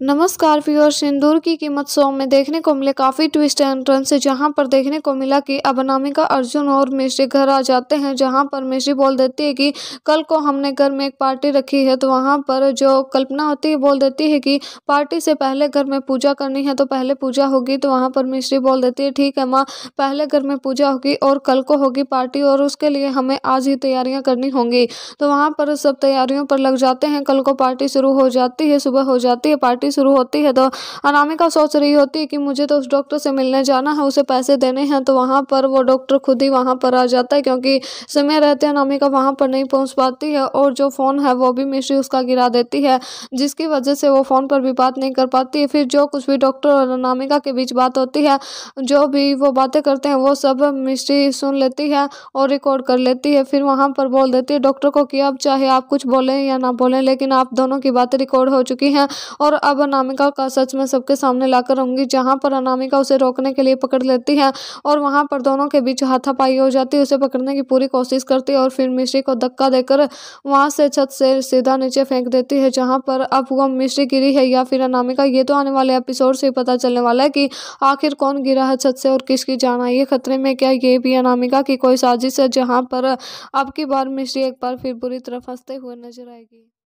नमस्कार व्यूअर सिंदूर की कीमत शो में देखने को मिले काफ़ी ट्विस्ट एंट्रेंस है जहाँ जहां पर देखने को मिला कि अब अनामिका अर्जुन और मिश्री घर आ जाते हैं जहां पर मिश्री बोल देती है कि कल को हमने घर में एक पार्टी रखी है तो वहां पर जो कल्पना होती है बोल देती है कि पार्टी से पहले घर में पूजा करनी है तो पहले पूजा होगी तो वहाँ पर मिश्री बोल देती है ठीक है माँ पहले घर में पूजा होगी और कल को होगी पार्टी और उसके लिए हमें आज ही तैयारियाँ करनी होंगी तो वहाँ पर सब तैयारियों पर लग जाते हैं कल को पार्टी शुरू हो जाती है सुबह हो जाती है पार्टी थेरेपी शुरू होती है तो अनामिका सोच रही होती है कि मुझे तो उस डॉक्टर से मिलने जाना है उसे पैसे देने हैं तो वहाँ पर वो डॉक्टर खुद ही वहाँ पर आ जाता है क्योंकि समय रहते अनामिका वहाँ पर नहीं पहुँच पाती है और जो फ़ोन है वो भी मिश्री उसका गिरा देती है जिसकी वजह से वो फ़ोन पर भी बात नहीं कर पाती फिर जो कुछ भी डॉक्टर और अनामिका के बीच बात होती है जो भी वो बातें करते हैं वो सब मिश्री सुन लेती है और रिकॉर्ड कर लेती है फिर वहाँ पर बोल देती है डॉक्टर को कि अब चाहे आप कुछ बोलें या ना बोलें लेकिन आप दोनों की बातें रिकॉर्ड हो चुकी हैं और अब अब अनामिका का सच में सबके सामने लाकर रहूंगी जहाँ पर अनामिका उसे रोकने के लिए पकड़ लेती है और वहाँ पर दोनों के बीच हाथापाई हो जाती है उसे पकड़ने की पूरी कोशिश करती है और फिर मिश्री को धक्का देकर वहाँ से छत से सीधा नीचे फेंक देती है जहाँ पर अब वह मिश्री गिरी है या फिर अनामिका ये तो आने वाले एपिसोड से पता चलने वाला है कि आखिर कौन गिरा है छत से और किसकी जान आई है खतरे में क्या ये भी अनामिका की कोई साजिश है जहाँ पर अब की बार मिश्री एक बार फिर बुरी तरह फंसते हुए नजर आएगी